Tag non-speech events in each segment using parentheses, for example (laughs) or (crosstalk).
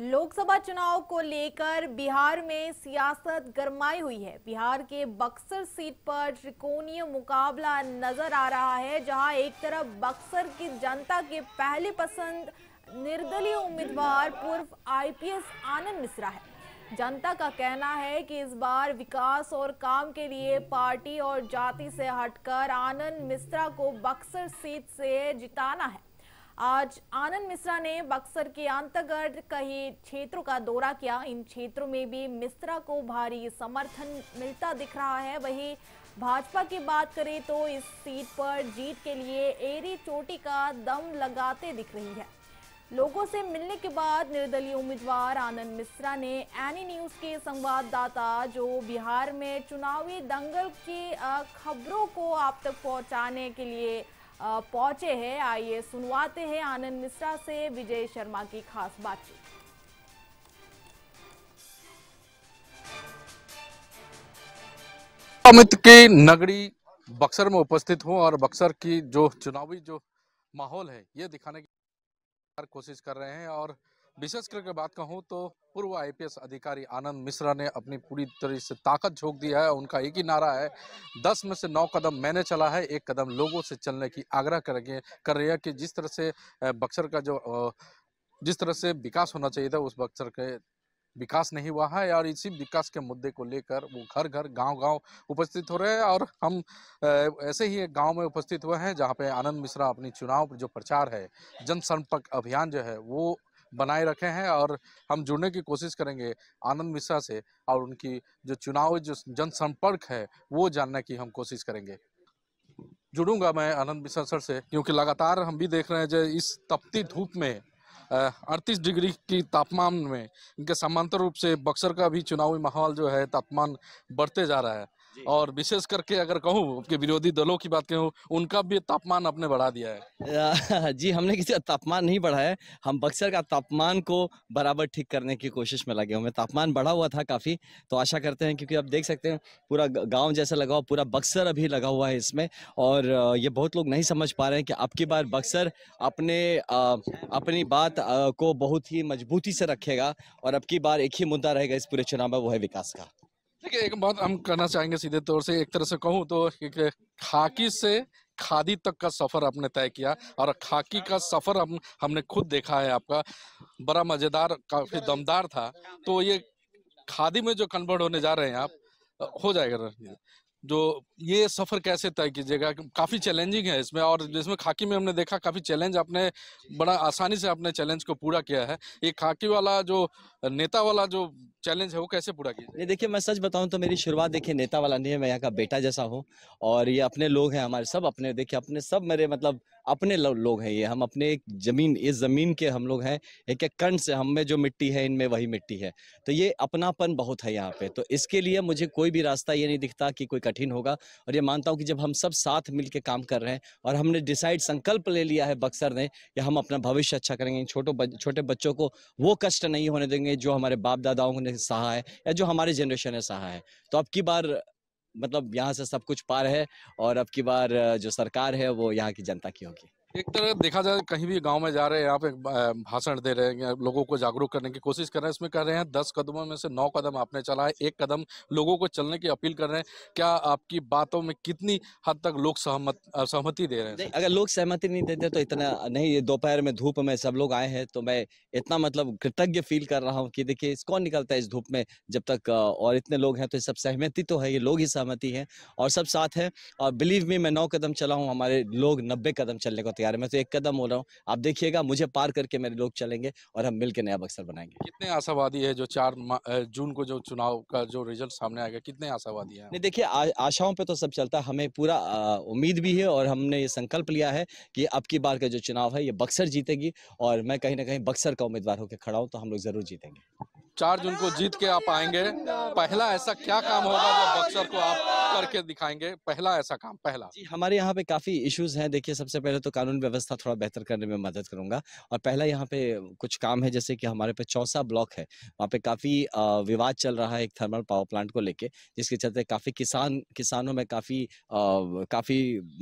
लोकसभा चुनाव को लेकर बिहार में सियासत गरमाई हुई है बिहार के बक्सर सीट पर त्रिकोणीय मुकाबला नजर आ रहा है जहां एक तरफ बक्सर की जनता के पहले पसंद निर्दलीय उम्मीदवार पूर्व आईपीएस आनंद मिश्रा है जनता का कहना है कि इस बार विकास और काम के लिए पार्टी और जाति से हटकर आनंद मिश्रा को बक्सर सीट से जिताना है आज आनंद मिश्रा ने बक्सर के अंतर्गत कई क्षेत्रों का दौरा किया इन क्षेत्रों में भी मिश्रा को भारी समर्थन मिलता दिख रहा है वही भाजपा की बात करें तो इस सीट पर जीत के लिए एरी चोटी का दम लगाते दिख रही है लोगों से मिलने के बाद निर्दलीय उम्मीदवार आनंद मिश्रा ने एनी न्यूज के संवाददाता जो बिहार में चुनावी दंगल की खबरों को आप तक पहुंचाने के लिए पहुंचे हैं आइए सुनवाते हैं आनंद मिश्रा से विजय शर्मा की खास बातचीत अमित की नगरी बक्सर में उपस्थित हूं और बक्सर की जो चुनावी जो माहौल है ये दिखाने की कोशिश कर रहे हैं और विशेष करके बात कहूँ तो पूर्व आईपीएस अधिकारी आनंद मिश्रा ने अपनी पूरी तरह से ताकत झोंक दी है उनका एक ही नारा है दस में से नौ कदम मैंने चला है एक कदम लोगों से चलने की आग्रह करेंगे कर रही है कि जिस तरह से बक्सर का जो जिस तरह से विकास होना चाहिए था उस बक्सर के विकास नहीं हुआ है और इसी विकास के मुद्दे को लेकर वो घर घर गांव गांव उपस्थित हो रहे हैं और हम ऐसे ही एक गांव में उपस्थित हुए हैं जहाँ पे आनंद मिश्रा अपनी चुनाव जो प्रचार है जनसंपर्क अभियान जो है वो बनाए रखे हैं और हम जुड़ने की कोशिश करेंगे आनंद मिश्रा से और उनकी जो चुनाव जो जनसंपर्क है वो जानने की हम कोशिश करेंगे जुड़ूंगा मैं आनंद मिश्रा सर से क्योंकि लगातार हम भी देख रहे हैं जो इस तपती धूप में अड़तीस डिग्री की तापमान में इनके समांतर रूप से बक्सर का भी चुनावी माहौल जो है तापमान बढ़ते जा रहा है और विशेष करके अगर कहूँ आपके विरोधी दलों की बात कहूँ उनका भी तापमान आपने बढ़ा दिया है जी हमने किसी का तापमान नहीं बढ़ाया हम बक्सर का तापमान को बराबर ठीक करने की कोशिश में लगे हुए तापमान बढ़ा हुआ था काफ़ी तो आशा करते हैं क्योंकि आप देख सकते हैं पूरा गाँव जैसा लगा हुआ पूरा बक्सर अभी लगा हुआ है इसमें और ये बहुत लोग नहीं समझ पा रहे हैं कि अब की बार बक्सर अपने अपनी बात को बहुत ही मजबूती से रखेगा और अब की बार एक ही मुद्दा रहेगा इस पूरे चुनाव में वो है विकास का देखिए एक बात हम कहना चाहेंगे सीधे तौर से एक तरह से कहूँ तो खाकी से खादी तक का सफ़र आपने तय किया और खाकी का सफ़र हम हमने खुद देखा है आपका बड़ा मज़ेदार काफ़ी दमदार था तो ये खादी में जो कन्वर्ट होने जा रहे हैं आप हो जाएगा जो ये सफ़र कैसे तय कीजिएगा काफ़ी चैलेंजिंग है इसमें और जिसमें खाकी में हमने देखा काफ़ी चैलेंज आपने बड़ा आसानी से आपने चैलेंज को पूरा किया है ये खाकी वाला जो नेता वाला जो चैलेंज है वो कैसे पूरा किया नहीं देखिए मैं सच बताऊं तो मेरी शुरुआत देखिए नेता वाला नहीं है मैं यहाँ का बेटा जैसा हूँ और ये अपने लोग हैं हमारे सब अपने देखिए अपने सब मेरे मतलब अपने लोग हैं ये हम अपने एक जमीन इस जमीन के हम लोग हैं एक एक कंठ से हम में जो मिट्टी है इनमें वही मिट्टी है तो ये अपनापन बहुत है यहाँ पे तो इसके लिए मुझे कोई भी रास्ता ये नहीं दिखता कि कोई कठिन होगा और ये मानता हूँ कि जब हम सब साथ मिल काम कर रहे हैं और हमने डिसाइड संकल्प ले लिया है बक्सर ने कि हम अपना भविष्य अच्छा करेंगे छोटो छोटे बच्चों को वो कष्ट नहीं होने देंगे जो हमारे बाप दादाओं ने सहा है या जो हमारे जनरेशन है सहा है तो अब की बार मतलब यहाँ से सब कुछ पार है और अब की बार जो सरकार है वो यहाँ की जनता की होगी एक तरह देखा जाए कहीं भी गांव में जा रहे हैं आप एक भाषण दे रहे हैं लोगों को जागरूक करने की कोशिश कर रहे हैं इसमें कह रहे हैं दस कदमों में से नौ कदम आपने चला है एक कदम लोगों को चलने की अपील कर रहे हैं क्या आपकी बातों में कितनी हद तक लोग सहमत सहमति दे रहे हैं अगर लोग सहमति नहीं देते तो इतना नहीं ये दोपहर में धूप में सब लोग आए हैं तो मैं इतना मतलब कृतज्ञ फील कर रहा हूँ कि देखिए इस कौन निकलता है इस धूप में जब तक और इतने लोग हैं तो सब सहमति तो है ये लोग ही सहमति है और सब साथ है और बिलीव में मैं नौ कदम चला हूँ हमारे लोग नब्बे कदम चलने को तैयार यार मैं तो एक कदम बोल रहा हूँ आप देखिएगा मुझे पार करके मेरे लोग चलेंगे और हम मिलकर नया बक्सर बनाएंगे कितने आशावादी है जो चार जून को जो चुनाव का जो रिजल्ट सामने आएगा कितने आशावादी है नहीं देखिए आशाओं पर तो सब चलता हमें पूरा उम्मीद भी है और हमने ये संकल्प लिया है कि अब की बार का जो चुनाव है ये बक्सर जीतेगी और मैं कहीं ना कहीं बक्सर का उम्मीदवार होकर खड़ा हूँ तो हम लोग जरूर जीतेंगे चार जून को जीत के आप आएंगे पहला ऐसा क्या काम होगा जो बक्सर को आप करके दिखाएंगे पहला ऐसा काम पहला जी हमारे यहाँ पे काफी इश्यूज हैं देखिए सबसे पहले तो कानून व्यवस्था थोड़ा बेहतर करने में मदद करूंगा और पहला यहाँ पे कुछ काम है जैसे कि हमारे पे चौसा ब्लॉक है वहाँ पे काफी विवाद चल रहा है एक थर्मल पावर प्लांट को लेके जिसके चलते काफी किसान किसानों में काफी काफी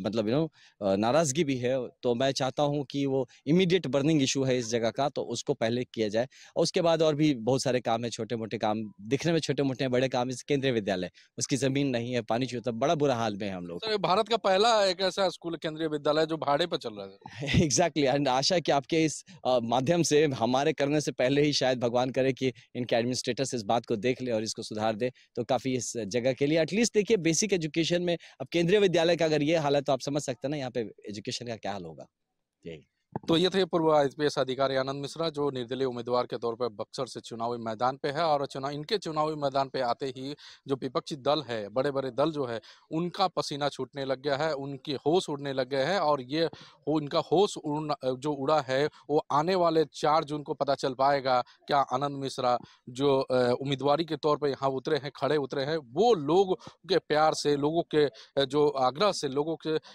मतलब यू नो नाराजगी भी है तो मैं चाहता हूँ कि वो इमीडिएट बर्निंग इशू है इस जगह का तो उसको पहले किया जाए और उसके बाद और भी बहुत सारे काम है छोटे मोटे काम दिखने में छोटे मोटे बड़े काम इस केंद्रीय विद्यालय उसकी जमीन नहीं है पानी छूता बड़ा बुरा हाल में है हम लोग तो भारत का पहला एक ऐसा स्कूल केंद्रीय विद्यालय जो भाड़े पर चल रहा है एग्जैक्टली (laughs) एंड आशा की आपके इस माध्यम से हमारे करने से पहले ही शायद भगवान करे की इनके एडमिनिस्ट्रेटर इस बात को देख ले और इसको सुधार दे तो काफी इस जगह के लिए एटलीस्ट देखिए बेसिक एजुकेशन में अब केंद्रीय विद्यालय का अगर ये हाल है तो आप समझ सकते हैं ना यहाँ पे एजुकेशन का क्या हाल होगा यही तो ये थे पूर्व आईपीएस अधिकारी आनंद मिश्रा जो निर्दलीय उम्मीदवार के तौर पर बक्सर से चुनावी मैदान पे है और चुनाव इनके चुनावी मैदान पे आते ही जो विपक्षी दल है बड़े बड़े दल जो है उनका पसीना छूटने लग गया है उनके होश उड़ने लग गए हैं और ये हो इनका होश उड़ना जो उड़ा है वो आने वाले चार जून को पता चल पाएगा क्या आनंद मिश्रा जो उम्मीदवारी के तौर पर यहाँ उतरे हैं खड़े उतरे हैं वो लोग के प्यार से लोगों के जो आग्रह से लोगों के